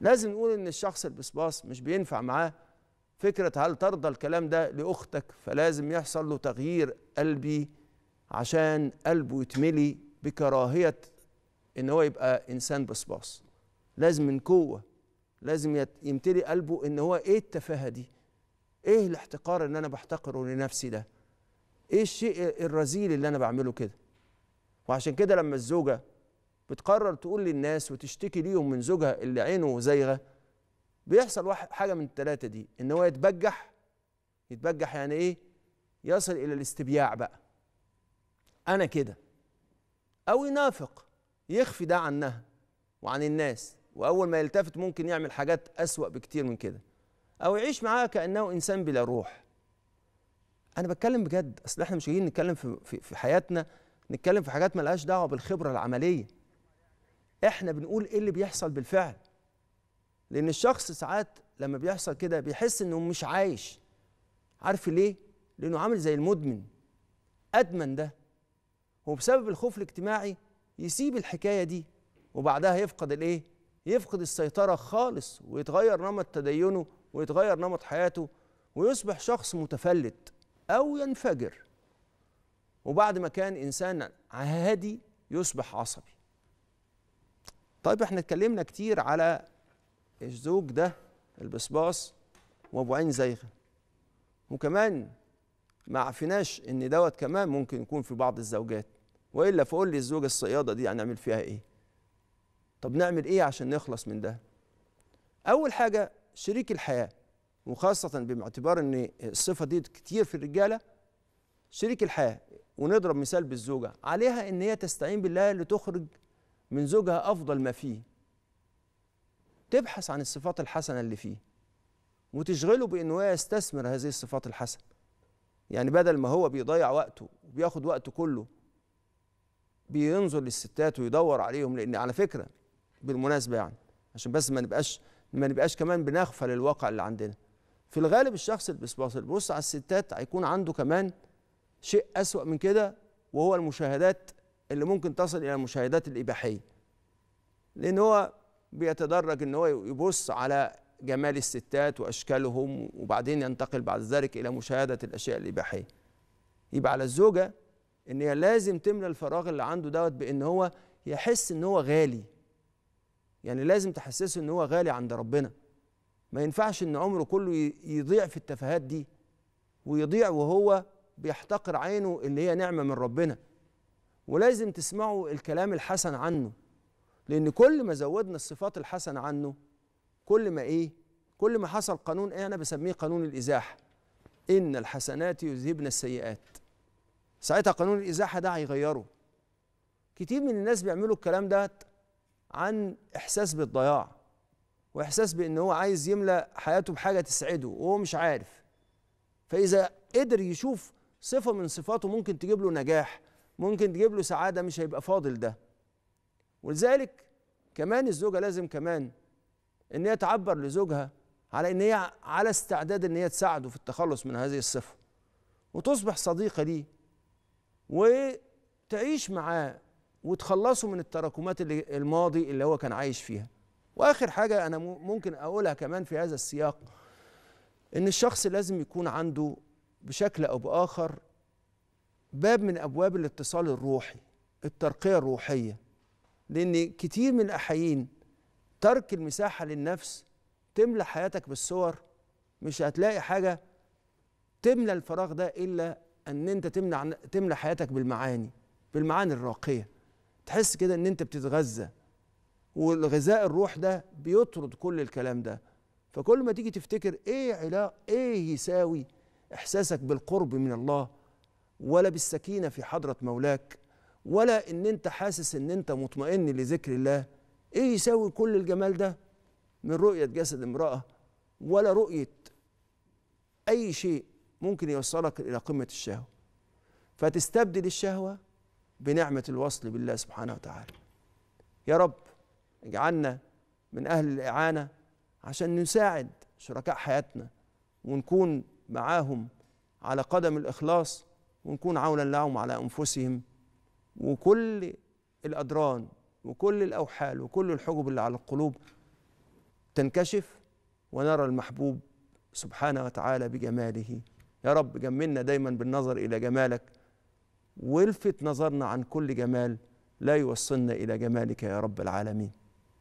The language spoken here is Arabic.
لازم نقول ان الشخص البصباص مش بينفع معاه فكره هل ترضى الكلام ده لاختك فلازم يحصل له تغيير قلبي عشان قلبه يتملي بكراهيه ان هو يبقى انسان بصباص لازم من قوه لازم يمتلي قلبه ان هو ايه التفاهه دي ايه الاحتقار اللي انا بحتقره لنفسي ده ايه الشيء الرذيل اللي انا بعمله كده وعشان كده لما الزوجه بتقرر تقول للناس وتشتكي ليهم من زوجها اللي عينه زايغه بيحصل واحد حاجه من الثلاثه دي ان هو يتبجح يتبجح يعني ايه يصل الى الاستبياع بقى انا كده او ينافق يخفي ده عنها وعن الناس واول ما يلتفت ممكن يعمل حاجات اسوا بكتير من كده او يعيش معاها كانه انسان بلا روح انا بتكلم بجد اصل احنا مش جايين نتكلم في في, في حياتنا نتكلم في حاجات ملهاش دعوه بالخبره العمليه احنا بنقول ايه اللي بيحصل بالفعل لان الشخص ساعات لما بيحصل كده بيحس انه مش عايش عارف ليه لانه عامل زي المدمن ادمن ده وبسبب الخوف الاجتماعي يسيب الحكايه دي وبعدها يفقد الايه يفقد السيطره خالص ويتغير نمط تدينه ويتغير نمط حياته ويصبح شخص متفلت او ينفجر وبعد ما كان انسان عادي يصبح عصبي طيب احنا اتكلمنا كتير على الزوج ده البصباص وابو عين زيغه وكمان ما عرفناش ان دوت كمان ممكن يكون في بعض الزوجات والا فقول لي الزوجه الصياده دي هنعمل فيها ايه طب نعمل ايه عشان نخلص من ده اول حاجه شريك الحياه وخاصه باعتبار ان الصفه دي كتير في الرجاله شريك الحياه ونضرب مثال بالزوجه عليها ان هي تستعين بالله لتخرج من زوجها أفضل ما فيه تبحث عن الصفات الحسنة اللي فيه وتشغله بأنه هو يستثمر هذه الصفات الحسنة يعني بدل ما هو بيضيع وقته وبياخد وقته كله بينظر للستات ويدور عليهم لأن على فكرة بالمناسبة يعني عشان بس ما نبقاش ما نبقاش كمان بنغفل الواقع اللي عندنا في الغالب الشخص اللي بيبص على الستات هيكون عنده كمان شيء أسوأ من كده وهو المشاهدات اللي ممكن تصل الى المشاهدات الاباحيه لان هو بيتدرج ان هو يبص على جمال الستات واشكالهم وبعدين ينتقل بعد ذلك الى مشاهده الاشياء الاباحيه يبقى على الزوجه ان هي لازم تملى الفراغ اللي عنده دوت بان هو يحس ان هو غالي يعني لازم تحسسه ان هو غالي عند ربنا ما ينفعش ان عمره كله يضيع في التفاهات دي ويضيع وهو بيحتقر عينه اللي هي نعمه من ربنا ولازم تسمعوا الكلام الحسن عنه لأن كل ما زودنا الصفات الحسن عنه كل ما إيه؟ كل ما حصل قانون إيه أنا بسميه قانون الإزاحة إن الحسنات يذهبن السيئات ساعتها قانون الإزاحة ده هيغيره كتير من الناس بيعملوا الكلام ده عن إحساس بالضياع وإحساس بإن هو عايز يملأ حياته بحاجة تسعده وهو مش عارف فإذا قدر يشوف صفة من صفاته ممكن تجيب له نجاح ممكن تجيب له سعاده مش هيبقى فاضل ده ولذلك كمان الزوجه لازم كمان ان هي تعبر لزوجها على ان هي على استعداد ان هي تساعده في التخلص من هذه الصفه وتصبح صديقه ليه وتعيش معاه وتخلصه من التراكمات اللي الماضي اللي هو كان عايش فيها واخر حاجه انا ممكن اقولها كمان في هذا السياق ان الشخص لازم يكون عنده بشكل او باخر باب من ابواب الاتصال الروحي الترقيه الروحيه لان كتير من الاحيين ترك المساحه للنفس تملى حياتك بالصور مش هتلاقي حاجه تملى الفراغ ده الا ان انت تمنع تملى حياتك بالمعاني بالمعاني الراقيه تحس كده ان انت بتتغذى والغذاء الروح ده بيطرد كل الكلام ده فكل ما تيجي تفتكر ايه علاقه ايه يساوي احساسك بالقرب من الله ولا بالسكينه في حضره مولاك ولا ان انت حاسس ان انت مطمئن لذكر الله ايه يساوي كل الجمال ده من رؤيه جسد امراه ولا رؤيه اي شيء ممكن يوصلك الى قمه الشهوه فتستبدل الشهوه بنعمه الوصل بالله سبحانه وتعالى يا رب اجعلنا من اهل الاعانه عشان نساعد شركاء حياتنا ونكون معاهم على قدم الاخلاص ونكون عونا لهم على أنفسهم وكل الأدران وكل الأوحال وكل الحجب اللي على القلوب تنكشف ونرى المحبوب سبحانه وتعالى بجماله يا رب جملنا دايما بالنظر إلى جمالك والفت نظرنا عن كل جمال لا يوصلنا إلى جمالك يا رب العالمين